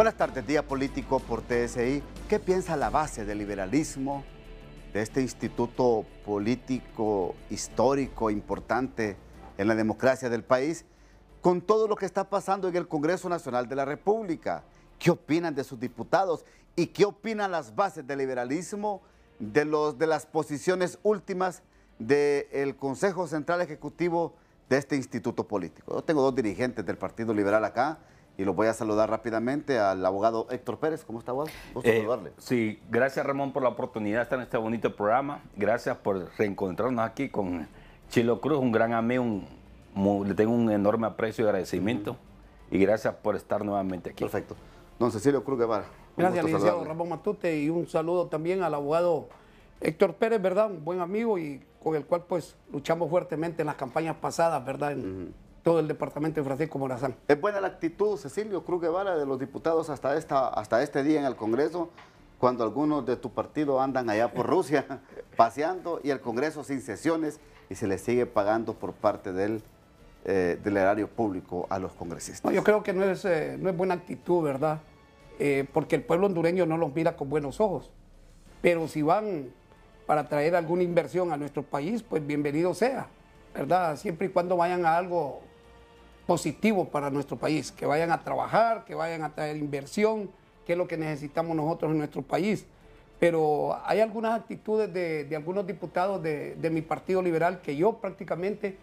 Buenas tardes, Día Político por TSI. ¿Qué piensa la base del liberalismo, de este instituto político histórico importante en la democracia del país, con todo lo que está pasando en el Congreso Nacional de la República? ¿Qué opinan de sus diputados? ¿Y qué opinan las bases del liberalismo de, los, de las posiciones últimas del Consejo Central Ejecutivo de este instituto político? Yo tengo dos dirigentes del Partido Liberal acá y lo voy a saludar rápidamente al abogado Héctor Pérez. ¿Cómo está, abogado? Gusto eh, saludarle. Sí, gracias Ramón por la oportunidad de estar en este bonito programa. Gracias por reencontrarnos aquí con Chilo Cruz, un gran amigo, le tengo un enorme aprecio y agradecimiento. Y gracias por estar nuevamente aquí. Perfecto. Don Cecilio Cruz Guevara. Gracias, licenciado Ramón Matute, y un saludo también al abogado Héctor Pérez, ¿verdad? Un buen amigo y con el cual pues luchamos fuertemente en las campañas pasadas, ¿verdad? todo el departamento de Francisco Morazán. Es buena la actitud, Cecilio Cruz Guevara, de los diputados hasta, esta, hasta este día en el Congreso, cuando algunos de tu partido andan allá por Rusia paseando y el Congreso sin sesiones y se les sigue pagando por parte del, eh, del erario público a los congresistas. yo creo que no es, eh, no es buena actitud, ¿verdad? Eh, porque el pueblo hondureño no los mira con buenos ojos. Pero si van para traer alguna inversión a nuestro país, pues bienvenido sea, ¿verdad? Siempre y cuando vayan a algo positivo para nuestro país, que vayan a trabajar, que vayan a traer inversión, que es lo que necesitamos nosotros en nuestro país. Pero hay algunas actitudes de, algunos diputados de, mi Partido Liberal que yo prácticamente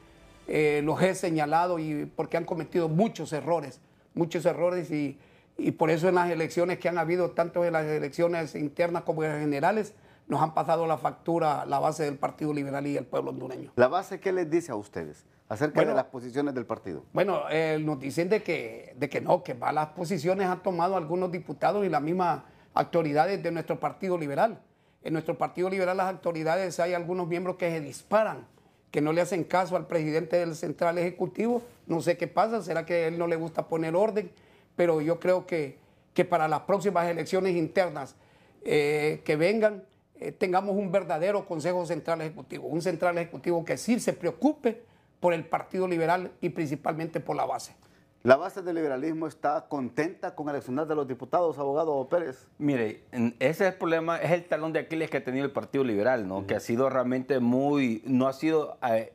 eh, los he señalado y porque han cometido muchos errores, muchos errores y, y por eso en las elecciones que han habido, tanto en las elecciones internas como en las generales, nos han pasado la factura la base del Partido Liberal y el pueblo hondureño. ¿La base qué les dice a ustedes? acerca de las posiciones del partido. Bueno, nos dicen de que, de que no, que malas posiciones han tomado algunos diputados y las mismas autoridades de nuestro Partido Liberal. En nuestro Partido Liberal las autoridades hay algunos miembros que se disparan, que no le hacen caso al presidente del Central Ejecutivo. No sé qué pasa, será que a él no le gusta poner orden, pero yo creo que, que para las próximas elecciones internas eh, que vengan, eh, tengamos un verdadero Consejo Central Ejecutivo, un Central Ejecutivo que sí se preocupe por el Partido Liberal y principalmente por la base. ¿La base del liberalismo está contenta con el accionar de los diputados, abogado Pérez? Mire, ese es el problema, es el talón de Aquiles que ha tenido el Partido Liberal, ¿no? Que ha sido realmente muy, no ha sido, eh,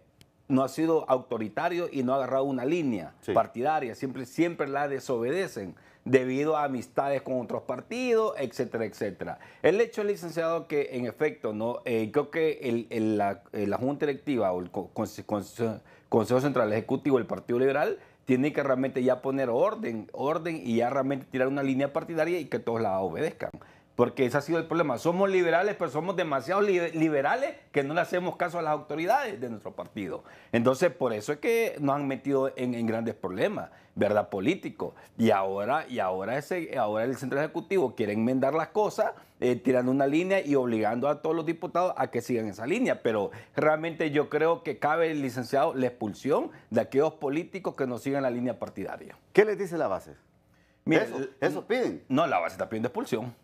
no ha sido autoritario y no ha agarrado una línea partidaria, siempre, siempre la desobedecen debido a amistades con otros partidos, etcétera, etcétera. El hecho, licenciado, que en efecto, no eh, creo que el, eh, la, Junta Electiva o el Consejo Central Ejecutivo del Partido Liberal tiene que realmente ya poner orden, orden y ya realmente tirar una línea partidaria y que todos la obedezcan. Porque ese ha sido el problema. Somos liberales, pero somos demasiado liberales que no le hacemos caso a las autoridades de nuestro partido. Entonces, por eso es que nos han metido en, grandes problemas, ¿verdad? Políticos. Y ahora, y ahora, ese, ahora el Centro Ejecutivo quiere enmendar las cosas, eh, tirando una línea y obligando a todos los diputados a que sigan esa línea. Pero realmente yo creo que cabe, licenciado, la expulsión de aquellos políticos que no sigan la línea partidaria. ¿Qué les dice la base? Mira, eso, eso piden. No, la base está pidiendo expulsión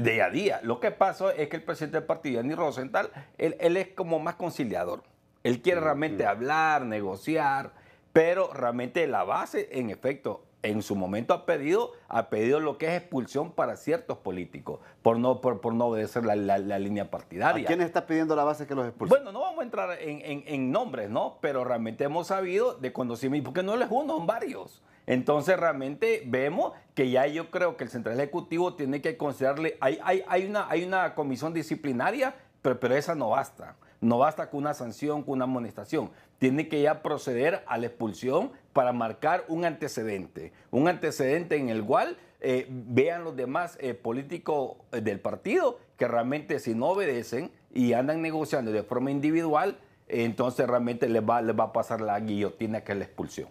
de día a día. Lo que pasa es que el presidente del partido, Andy Rosenthal, él, es como más conciliador. Él quiere mm, realmente mm. hablar, negociar, pero realmente la base, en efecto, en su momento ha pedido, ha pedido lo que es expulsión para ciertos políticos por no, por, no obedecer la, línea partidaria. ¿A quién está pidiendo la base que los expulse? Bueno, no vamos a entrar en, nombres, ¿no? Pero realmente hemos sabido de conocimiento, porque no les uno, son varios. Entonces realmente vemos que ya yo creo que el central ejecutivo tiene que considerarle, hay, hay, una, hay una comisión disciplinaria, pero, pero esa no basta. No basta con una sanción, con una amonestación. Tiene que ya proceder a la expulsión para marcar un antecedente. Un antecedente en el cual eh, vean los demás eh, políticos eh, del partido que realmente si no obedecen y andan negociando de forma individual, entonces realmente les va, les va a pasar la guillotina que es la expulsión.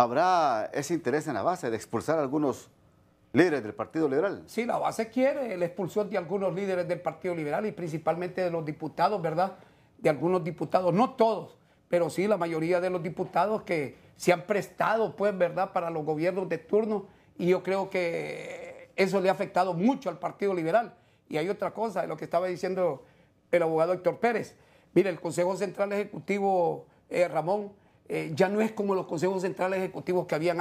¿Habrá ese interés en la base de expulsar a algunos líderes del Partido Liberal? Sí, la base quiere la expulsión de algunos líderes del Partido Liberal y principalmente de los diputados, ¿verdad? De algunos diputados, no todos, pero sí la mayoría de los diputados que se han prestado, pues, ¿verdad?, para los gobiernos de turno y yo creo que eso le ha afectado mucho al Partido Liberal. Y hay otra cosa, de lo que estaba diciendo el abogado Héctor Pérez. Mire, el Consejo Central Ejecutivo, eh, Ramón, eh, ya no es como los consejos centrales ejecutivos que habían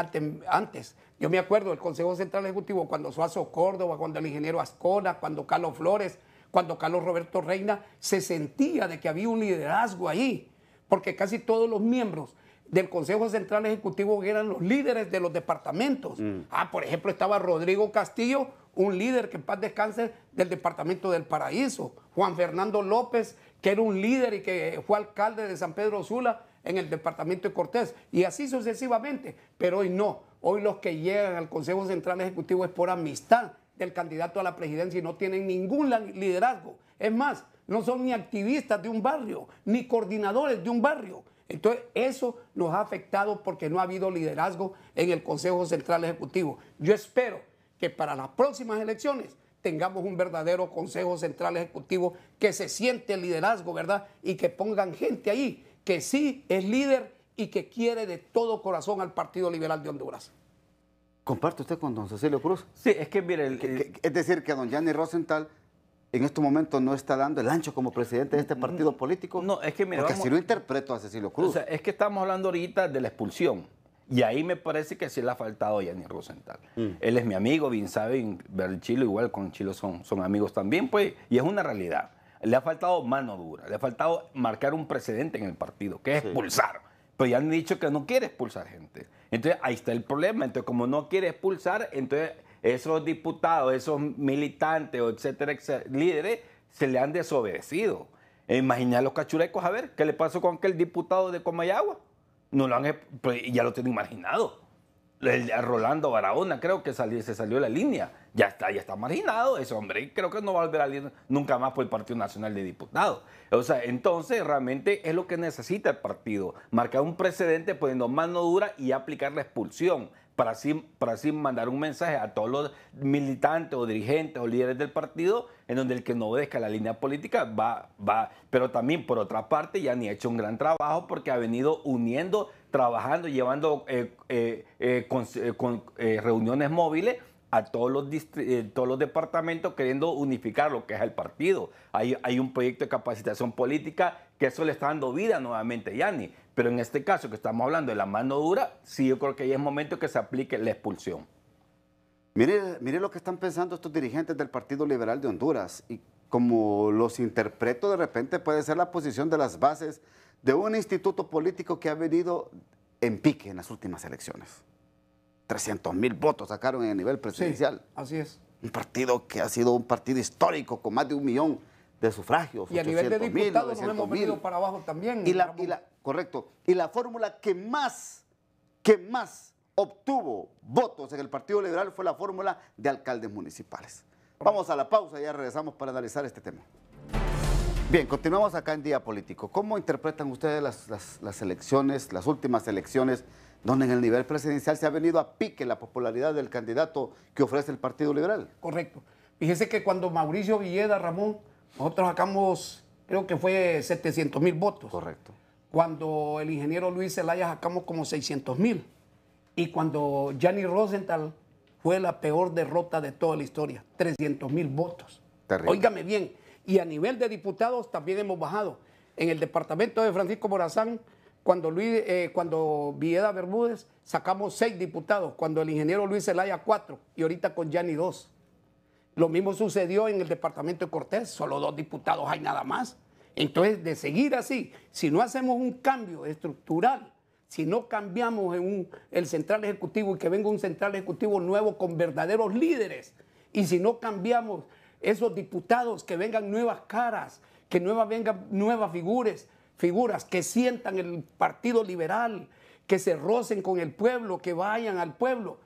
antes. Yo me acuerdo del Consejo Central Ejecutivo cuando Suazo Córdoba, cuando el ingeniero Ascona, cuando Carlos Flores, cuando Carlos Roberto Reina, se sentía de que había un liderazgo ahí, porque casi todos los miembros del Consejo Central Ejecutivo eran los líderes de los departamentos. Mm. Ah, por ejemplo, estaba Rodrigo Castillo, un líder que en paz descanse del departamento del Paraíso. Juan Fernando López, que era un líder y que fue alcalde de San Pedro Sula en el departamento de Cortés y así sucesivamente, pero hoy no. Hoy los que llegan al Consejo Central Ejecutivo es por amistad del candidato a la presidencia y no tienen ningún liderazgo. Es más, no son ni activistas de un barrio, ni coordinadores de un barrio. Entonces, eso nos ha afectado porque no ha habido liderazgo en el Consejo Central Ejecutivo. Yo espero que para las próximas elecciones tengamos un verdadero Consejo Central Ejecutivo que se siente liderazgo, ¿verdad? Y que pongan gente ahí que sí es líder y que quiere de todo corazón al Partido Liberal de Honduras. ¿Comparte usted con don Cecilio Cruz? Sí, es que mire... es decir, que don Gianni Rosenthal en este momentos no está dando el ancho como presidente de este partido político. No, es que mira, Porque vamos, así lo interpreto a Cecilio Cruz. es que estamos hablando ahorita de la expulsión. Y ahí me parece que sí le ha faltado a Yanni Rosenthal. Mm. Él es mi amigo, bien sabe, chilo, igual con Chilo son, son amigos también, pues, y es una realidad le ha faltado mano dura, le ha faltado marcar un precedente en el partido, que es expulsar. Pero ya han dicho que no quiere expulsar gente. Entonces ahí está el problema. Entonces, como no quiere expulsar, entonces esos diputados, esos militantes, etcétera, etcétera líderes, se le han desobedecido. E imagina a los cachurecos, a ver, ¿qué le pasó con aquel diputado de Comayagua? No lo han, pues, ya lo tienen imaginado Rolando Barahona creo que se salió de la línea. Ya está, ya está marginado ese hombre. y Creo que no va a volver a nunca más por el Partido Nacional de Diputados. O sea, entonces realmente es lo que necesita el partido. Marcar un precedente poniendo pues, mano dura y aplicar la expulsión. Para así, para así mandar un mensaje a todos los militantes o dirigentes o líderes del partido en donde el que no obedezca la línea política va, va. Pero también, por otra parte, ya ni ha hecho un gran trabajo porque ha venido uniendo trabajando, llevando eh, eh, eh, reuniones móviles a todos los, todos los departamentos queriendo unificar lo que es el partido. Hay, hay un proyecto de capacitación política que eso le está dando vida nuevamente, Yanni. Pero en este caso que estamos hablando de la mano dura, sí yo creo que ya es momento que se aplique la expulsión. mire lo que están pensando estos dirigentes del Partido Liberal de Honduras y como los interpreto de repente puede ser la posición de las bases de un instituto político que ha venido en pique en las últimas elecciones. 300 mil votos sacaron en el nivel presidencial. así es. Un partido que ha sido un partido histórico con más de un millón de sufragios. Y a nivel de diputados hemos venido para abajo también. Y correcto. Y la fórmula que más, que más obtuvo votos en el Partido Liberal fue la fórmula de alcaldes municipales. Vamos a la pausa y ya regresamos para analizar este tema. Bien, continuamos acá en Día Político. ¿Cómo interpretan ustedes las, elecciones, las últimas elecciones, donde en el nivel presidencial se ha venido a pique la popularidad del candidato que ofrece el Partido Liberal? Correcto. Fíjese que cuando Mauricio Villeda Ramón, nosotros sacamos, creo que fue 700 mil votos. Correcto. Cuando el ingeniero Luis Zelaya sacamos como 600 mil. Y cuando Gianni Rosenthal fue la peor derrota de toda la historia, 300 mil votos. Terrible. Óigame bien y a nivel de diputados también hemos bajado. En el departamento de Francisco Morazán, cuando, Luis, eh, cuando Bermúdez sacamos seis diputados, cuando el ingeniero Luis Zelaya cuatro y ahorita con Yanni dos. Lo mismo sucedió en el departamento de Cortés, solo dos diputados hay nada más. Entonces, de seguir así, si no hacemos un cambio estructural, si no cambiamos en el central ejecutivo y que venga un central ejecutivo nuevo con verdaderos líderes, y si no cambiamos esos diputados, que vengan nuevas caras, que vengan nuevas figuras, figuras, que sientan el Partido Liberal, que se rocen con el pueblo, que vayan al pueblo.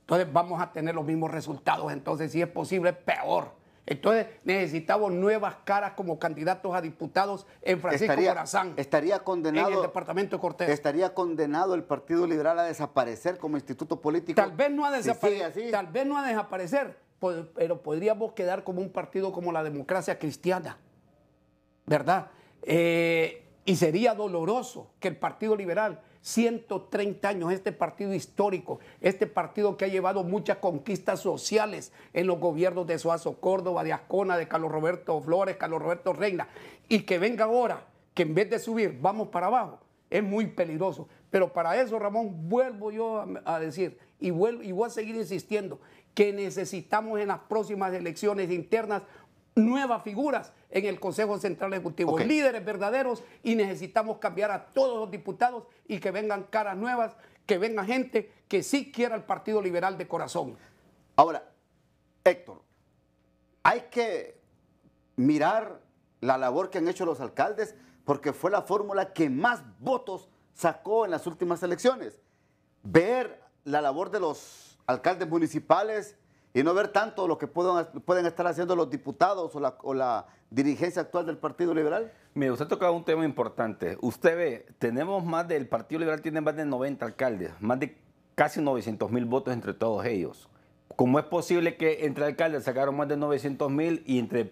Entonces vamos a tener los mismos resultados, entonces si es posible, peor. Entonces necesitamos nuevas caras como candidatos a diputados en Francisco Morazán. Estaría condenado. el departamento de Estaría condenado el Partido Liberal a desaparecer como instituto político. Tal vez no a tal vez no a desaparecer, pero podríamos quedar como un partido como la democracia cristiana, ¿verdad? Eh, y sería doloroso que el Partido Liberal, 130 años, este partido histórico, este partido que ha llevado muchas conquistas sociales en los gobiernos de Suazo Córdoba, de Ascona, de Carlos Roberto Flores, Carlos Roberto Reina, y que venga ahora, que en vez de subir, vamos para abajo, es muy peligroso. Pero para eso, Ramón, vuelvo yo a, decir y, vuelvo, y voy a seguir insistiendo que necesitamos en las próximas elecciones internas nuevas figuras en el Consejo Central Ejecutivo, líderes verdaderos y necesitamos cambiar a todos los diputados y que vengan caras nuevas, que venga gente que sí quiera el Partido Liberal de corazón. Ahora, Héctor, hay que mirar la labor que han hecho los alcaldes porque fue la fórmula que más votos sacó en las últimas elecciones. Ver la labor de los alcaldes municipales y no ver tanto lo que pueden, pueden estar haciendo los diputados o la, dirigencia actual del Partido Liberal? Mire, usted ha tocado un tema importante. Usted ve, tenemos más del Partido Liberal tiene más de 90 alcaldes, más de casi 900 mil votos entre todos ellos. ¿Cómo es posible que entre alcaldes sacaron más de 900 mil y entre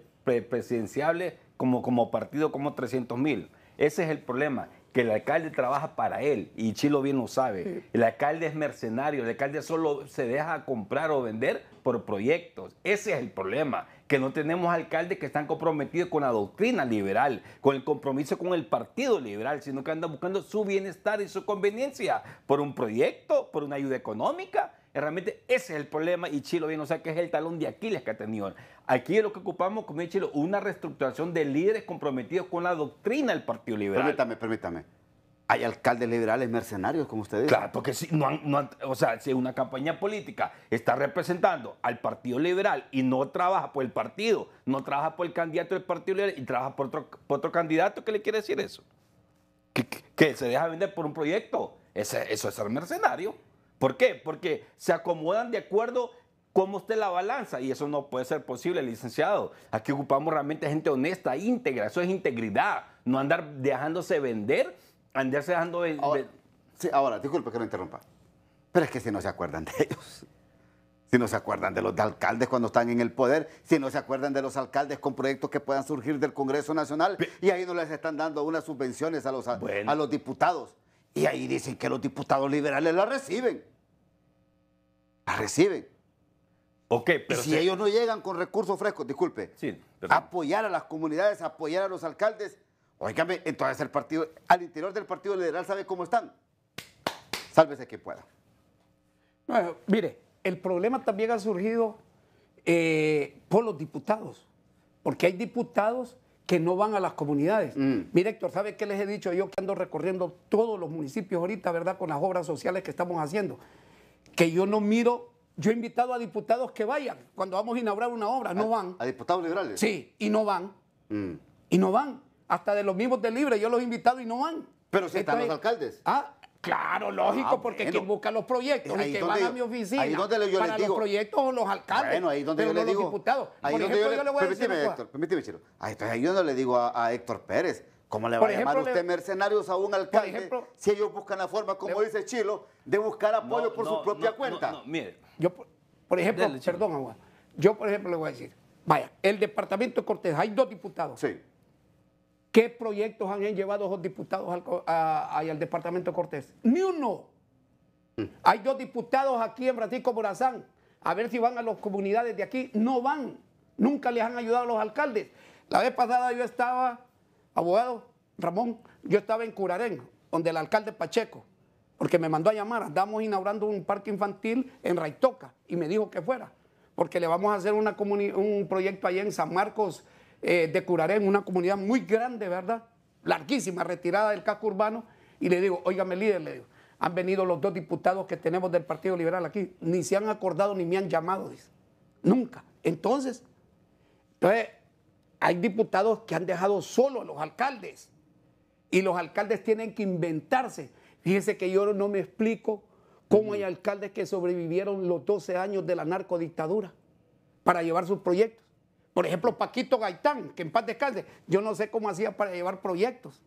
presidenciables como, como partido como 300 mil? Ese es el problema que el alcalde trabaja para él y Chilo bien lo sabe. El alcalde es mercenario, el alcalde solo se deja comprar o vender por proyectos. Ese es el problema, que no tenemos alcaldes que están comprometidos con la doctrina liberal, con el compromiso con el Partido Liberal, sino que andan buscando su bienestar y su conveniencia por un proyecto, por una ayuda económica Realmente ese es el problema y Chilo bien, o sea que es el talón de Aquiles que ha tenido. Aquí es lo que ocupamos, como dice Chilo, una reestructuración de líderes comprometidos con la doctrina del Partido Liberal. Permítame, permítame. Hay alcaldes liberales mercenarios, como ustedes. Claro, porque si, o sea, si una campaña política está representando al Partido Liberal y no trabaja por el partido, no trabaja por el candidato del Partido Liberal y trabaja por otro, candidato, ¿qué le quiere decir eso? Que, se deja vender por un proyecto. eso es ser mercenario. ¿Por qué? Porque se acomodan de acuerdo cómo esté la balanza y eso no puede ser posible, licenciado. Aquí ocupamos realmente gente honesta, íntegra, eso es integridad, no andar dejándose vender, andarse dejando... Sí, ahora, disculpe que lo interrumpa, pero es que si no se acuerdan de ellos si no se acuerdan de los alcaldes cuando están en el poder, si no se acuerdan de los alcaldes con proyectos que puedan surgir del Congreso Nacional y ahí no les están dando unas subvenciones a los, a los diputados. Y ahí dicen que los diputados liberales la reciben. La reciben. Ok, pero. si ellos no llegan con recursos frescos, disculpe, apoyar a las comunidades, apoyar a los alcaldes, oígame, entonces el partido, al interior del Partido Liberal sabe cómo están. Sálvese quien pueda. Eh, mire, el problema también ha surgido eh, por los diputados, porque hay diputados que no van a las comunidades. Mm. Mire, Héctor, ¿sabe qué les he dicho yo que ando recorriendo todos los municipios ahorita, ¿verdad? Con las obras sociales que estamos haciendo. Que yo no miro yo he invitado a diputados que vayan. Cuando vamos a inaugurar una obra, no van. ¿A diputados liberales? Sí, y no van. Mm. Y no van. Hasta de los mismos de Libre, yo los he invitado y no van. Pero si están los alcaldes. Ah, Claro, lógico, ah, porque quien busca los proyectos, el que van a mi oficina ahí donde yo para los proyectos o los alcaldes, bueno, ahí donde yo le digo, los diputados. Ahí Por donde ejemplo, yo, le, voy a permíteme, Héctor, permíteme, Chilo. Ahí, estoy, ahí yo no le digo a, Héctor Pérez, ¿Cómo le va a llamar usted mercenarios a un alcalde si ellos buscan la forma, como dice Chilo, de buscar apoyo por su propia no, cuenta? mire. Yo, por ejemplo, perdón, Agua. Yo, por ejemplo, le voy a decir, vaya, el departamento de Cortés, hay dos diputados. Sí. ¿Qué proyectos han llevado los diputados al, departamento Cortés? Ni uno. Hay dos diputados aquí en Francisco Morazán. A ver si van a las comunidades de aquí. No van. Nunca les han ayudado a los alcaldes. La vez pasada yo estaba, abogado Ramón, yo estaba en Curarén, donde el alcalde Pacheco, porque me mandó a llamar. Andamos inaugurando un parque infantil en Raitoca y me dijo que fuera, porque le vamos a hacer un proyecto allá en San Marcos eh, de Curaré, en una comunidad muy grande, ¿verdad? Larguísima, retirada del casco urbano. Y le digo, óigame líder, le digo, han venido los dos diputados que tenemos del Partido Liberal aquí, ni se han acordado ni me han llamado, dice. Nunca. Entonces, entonces, hay diputados que han dejado solo a los alcaldes y los alcaldes tienen que inventarse. Fíjense que yo no me explico cómo hay alcaldes que sobrevivieron los 12 años de la narcodictadura para llevar sus proyectos. Por ejemplo, Paquito Gaitán, que en paz descanse, yo no sé cómo hacía para llevar proyectos.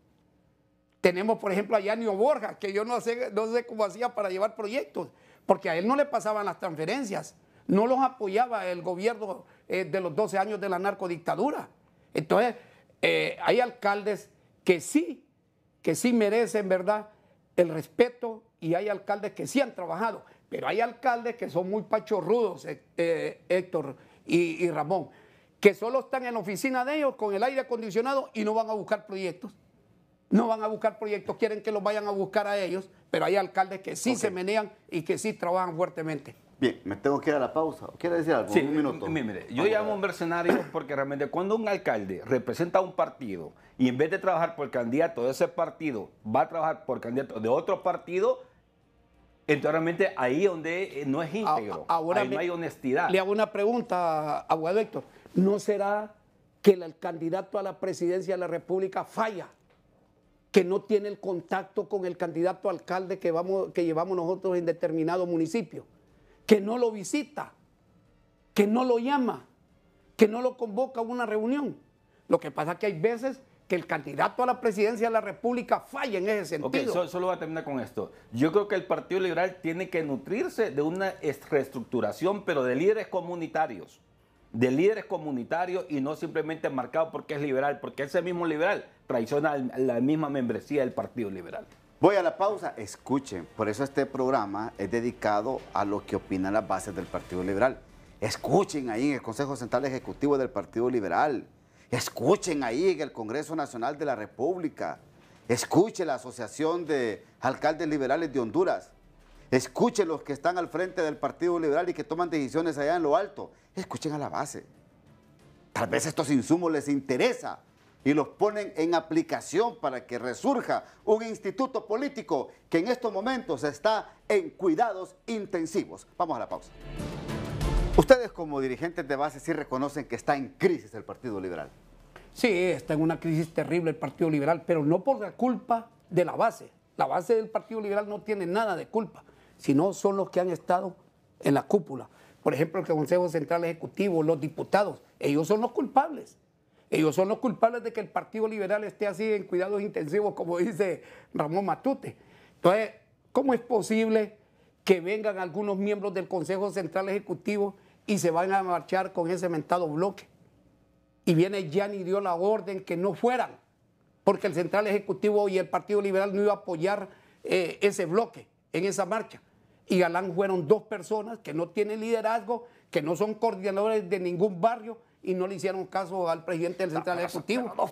Tenemos, por ejemplo, a Yanio Borja, que yo no sé, no cómo hacía para llevar proyectos, porque a él no le pasaban las transferencias, no los apoyaba el gobierno eh, de los 12 años de la narcodictadura. Entonces, eh, hay alcaldes que sí, que sí merecen, ¿verdad?, el respeto y hay alcaldes que sí han trabajado, pero hay alcaldes que son muy pachorrudos, eh, Héctor y Ramón que solo están en la oficina de ellos con el aire acondicionado y no van a buscar proyectos. No van a buscar proyectos, quieren que los vayan a buscar a ellos, pero hay alcaldes que sí se menean y que sí trabajan fuertemente. Bien, me tengo que ir a la pausa. ¿Quiere decir algo? Sí, un minuto. yo llamo a mercenario porque realmente cuando un alcalde representa a un partido y en vez de trabajar por candidato de ese partido, va a trabajar por candidato de otro partido, entonces realmente ahí donde eh, no es íntegro, ahora ahí no hay honestidad. Le hago una pregunta, abogado Héctor. ¿No será que el candidato a la presidencia de la República falla? Que no tiene el contacto con el candidato alcalde que, llevamos nosotros en determinado municipio. Que no lo visita. Que no lo llama. Que no lo convoca a una reunión. Lo que pasa es que hay veces que el candidato a la presidencia de la República falla en ese sentido. Ok, solo voy a terminar con esto. Yo creo que el Partido Liberal tiene que nutrirse de una reestructuración, pero de líderes comunitarios de líderes comunitarios y no simplemente marcado porque es liberal, porque ese mismo liberal traiciona la misma membresía del Partido Liberal. Voy a la pausa, escuchen, por eso este programa es dedicado a lo que opinan las bases del Partido Liberal. Escuchen ahí en el Consejo Central Ejecutivo del Partido Liberal, escuchen ahí en el Congreso Nacional de la República, escuchen la Asociación de Alcaldes Liberales de Honduras, Escuchen los que están al frente del Partido Liberal y que toman decisiones allá en lo alto. Escuchen a la base. Tal vez estos insumos les interesa y los ponen en aplicación para que resurja un instituto político que en estos momentos está en cuidados intensivos. Vamos a la pausa. Ustedes como dirigentes de base sí reconocen que está en crisis el Partido Liberal. Sí, está en una crisis terrible el Partido Liberal, pero no por la culpa de la base. La base del Partido Liberal no tiene nada de culpa sino son los que han estado en la cúpula. Por ejemplo, el Consejo Central Ejecutivo, los diputados, ellos son los culpables. Ellos son los culpables de que el Partido Liberal esté así en cuidados intensivos, como dice Ramón Matute. Entonces, ¿cómo es posible que vengan algunos miembros del Consejo Central Ejecutivo y se van a marchar con ese mentado bloque? Y viene Gianni y dio la orden que no fueran, porque el Central Ejecutivo y el Partido Liberal no iban a apoyar eh, ese bloque en esa marcha y Galán fueron dos personas que no tienen liderazgo, que no son coordinadores de ningún barrio y no le hicieron caso al presidente del Central Ejecutivo. Dos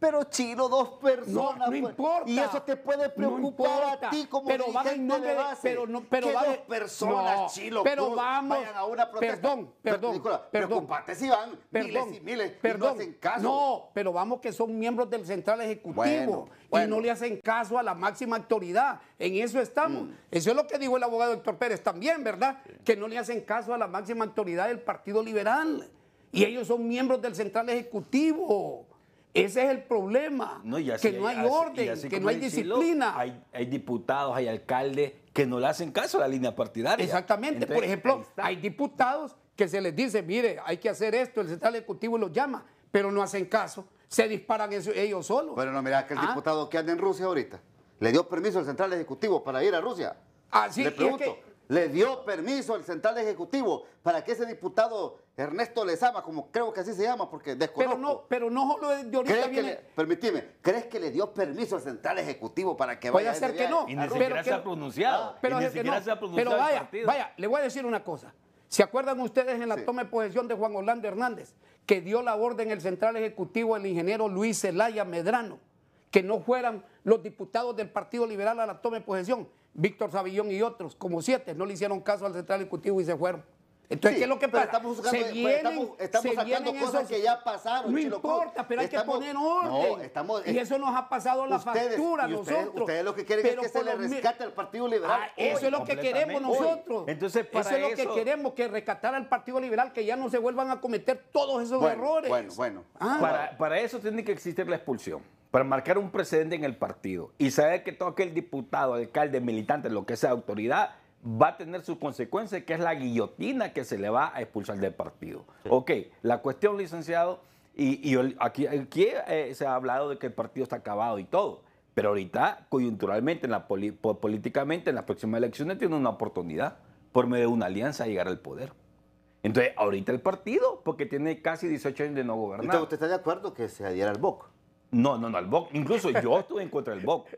pero Chilo, dos personas. No, pues. importa. y eso te puede preocupar a ti como pero Pero no, pero dos personas, Chilo, pero pues, vamos, a Perdón, perdón, si van miles y miles perdón, no caso. No, pero vamos que son miembros del Central Ejecutivo y no le hacen caso a la máxima autoridad. En eso estamos. Mm. Eso es lo que dijo el abogado doctor Pérez también, ¿verdad? Que no le hacen caso a la máxima autoridad del Partido Liberal. Y ellos son miembros del Central Ejecutivo. Ese es el problema, que no hay orden, que no hay disciplina. hay, diputados, hay alcaldes que no le hacen caso a la línea partidaria. Exactamente, por ejemplo, hay diputados que se les dice, mire, hay que hacer esto, el central ejecutivo los llama, pero no hacen caso, se disparan ellos solos. Pero no, mira, que el ah. diputado que anda en Rusia ahorita, le dio permiso al central ejecutivo para ir a Rusia. Así, ah, que, le dio permiso al Central Ejecutivo para que ese diputado Ernesto Lezama, como creo que así se llama, porque desconozco. Pero no, pero no solo de ¿Crees que le, permitime, ¿crees que le dio permiso al Central Ejecutivo para que vaya a ser que no. Y ni siquiera se ha pronunciado. Pero, vaya, le voy a decir una cosa. ¿Se acuerdan ustedes en la toma de posesión de Juan Orlando Hernández, que dio la orden el Central Ejecutivo el ingeniero Luis Zelaya Medrano, que no fueran los diputados del Partido Liberal a la toma de posesión? Víctor Savillón y otros, como siete, no le hicieron caso al central ejecutivo y se fueron. Entonces, ¿qué es lo que pasa? Estamos, pues, estamos, sacando cosas que ya pasaron. No importa, pero hay que poner orden. estamos, y eso nos ha pasado la factura a nosotros. Ustedes, lo que quieren es que se le rescate al Partido Liberal. Ah, eso es lo que queremos nosotros. Entonces, eso es lo que queremos, que rescatar al Partido Liberal, que ya no se vuelvan a cometer todos esos errores. Bueno, bueno. Ah. para eso tiene que existir la expulsión para marcar un precedente en el partido y saber que todo aquel diputado, alcalde, militante, lo que sea autoridad, va a tener sus consecuencias, que es la guillotina que se le va a expulsar del partido. Ok, la cuestión, licenciado, y, aquí, eh, se ha hablado de que el partido está acabado y todo, pero ahorita, coyunturalmente, en la políticamente, en las próximas elecciones tiene una oportunidad por medio de una alianza llegar al poder. Entonces, ahorita el partido, porque tiene casi 18 años de no gobernar. ¿usted está de acuerdo que se adhiera al BOC? No, no, no, el BOC. Incluso yo estuve en contra del BOC.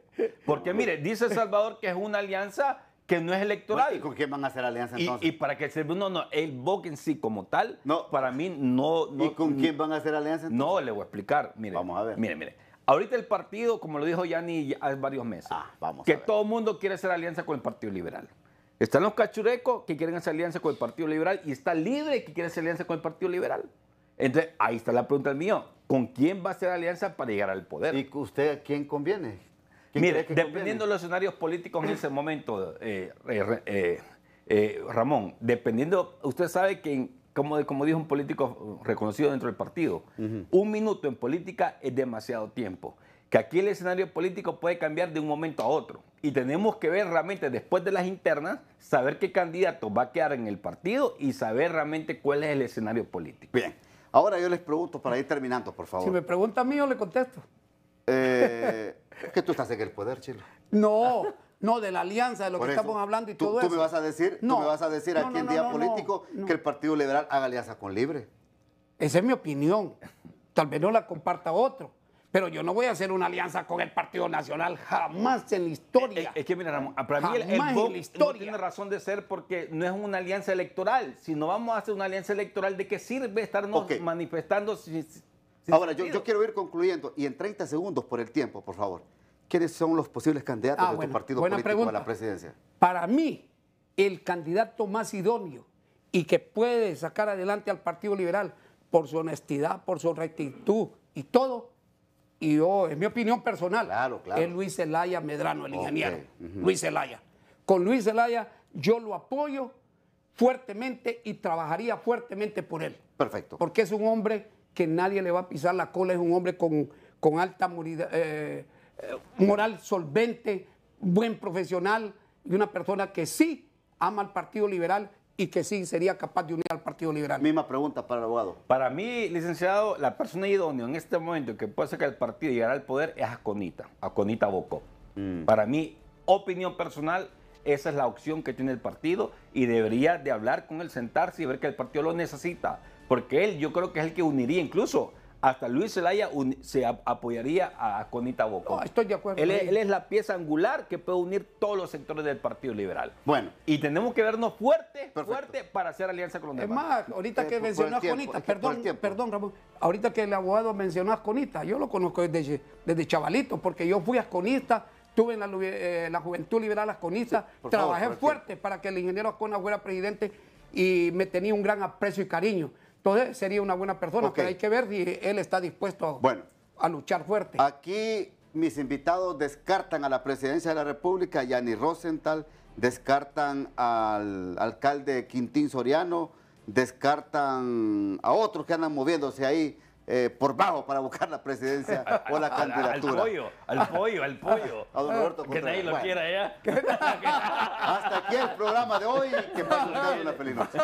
Porque mire, dice Salvador que es una alianza que no es electoral. ¿Y con quién van a hacer alianza entonces? Y, para que se... No, no, el BOC en sí como tal, para mí no, no... ¿Y con quién van a hacer alianza entonces? No, le voy a explicar. Mire, Vamos a ver. Mire, mire. Ahorita el partido, como lo dijo Yanni hace varios meses, ah, que todo el mundo quiere hacer alianza con el Partido Liberal. Están los cachurecos que quieren hacer alianza con el Partido Liberal y está Libre que quiere hacer alianza con el Partido Liberal. Entonces, ahí está la pregunta del mío. ¿Con quién va a ser alianza para llegar al poder? ¿Y usted a quién conviene? Mire, dependiendo de los escenarios políticos en ese momento, eh, eh, eh, Ramón, dependiendo, usted sabe que, como, como dijo un político reconocido dentro del partido, un minuto en política es demasiado tiempo que aquí el escenario político puede cambiar de un momento a otro. Y tenemos que ver realmente después de las internas, saber qué candidato va a quedar en el partido y saber realmente cuál es el escenario político. Bien. Ahora yo les pregunto, para ir terminando, por favor. Si me pregunta a mí, yo le contesto. Eh, es que tú estás en el poder, Chilo. No, no, de la alianza, de lo que estamos hablando y todo tú eso. Me vas a decir, tú me vas a decir aquí en Día Político que el Partido Liberal haga alianza con Libre. Esa es mi opinión. Tal vez no la comparta otro. Pero yo no voy a hacer una alianza con el Partido Nacional jamás en la historia. Eh, eh, es, que, mira, Ramón, para mí el, el no tiene razón de ser porque no es una alianza electoral. Si no vamos a hacer una alianza electoral, ¿de qué sirve estarnos manifestando? Ahora, yo, quiero ir concluyendo y en 30 segundos por el tiempo, por favor. ¿Quiénes son los posibles candidatos ah, de tu partido político la presidencia? Para mí, el candidato más idóneo y que puede sacar adelante al Partido Liberal por su honestidad, por su rectitud y todo, y yo, en mi opinión personal, es Luis Zelaya Medrano, el ingeniero. Luis Zelaya. Con Luis Zelaya yo lo apoyo fuertemente y trabajaría fuertemente por él. Perfecto. Porque es un hombre que nadie le va a pisar la cola, es un hombre con, con alta eh, eh, moral solvente, buen profesional y una persona que sí ama al Partido Liberal y que sí sería capaz de unir al Partido Liberal. Misma pregunta para el abogado. Para mí, licenciado, la persona idónea en este momento que puede ser que el partido llegara al poder es Aconita, Aconita Bocó. Mm. Para mí, opinión personal, esa es la opción que tiene el partido y debería de hablar con él, sentarse y ver que el partido lo necesita. Porque él yo creo que es el que uniría incluso hasta Luis Zelaya se apoyaría a Conita Bocó. No, estoy de acuerdo. Él, es la pieza angular que puede unir todos los sectores del Partido Liberal. Bueno. Y tenemos que vernos fuerte, fuerte para hacer alianza con los demás. Es más, ahorita eh, que mencionó a Conita, perdón, perdón, Ramón, ahorita que el abogado mencionó a Conita, yo lo conozco desde, chavalito, porque yo fui a Conista, Tuve en eh, la, Juventud Liberal Asconista, trabajé fuerte para que el ingeniero Ascona fuera presidente y me tenía un gran aprecio y cariño. Entonces sería una buena persona, pero hay que ver si él está dispuesto bueno, a luchar fuerte. Aquí mis invitados descartan a la presidencia de la República, Yanni Rosenthal, descartan al alcalde Quintín Soriano, descartan a otros que andan moviéndose ahí eh, por bajo para buscar la presidencia o la candidatura. Al, pollo, al pollo, al pollo. Que nadie lo quiera ya. ¿eh? Hasta aquí el programa de hoy. Que pasen una feliz noche.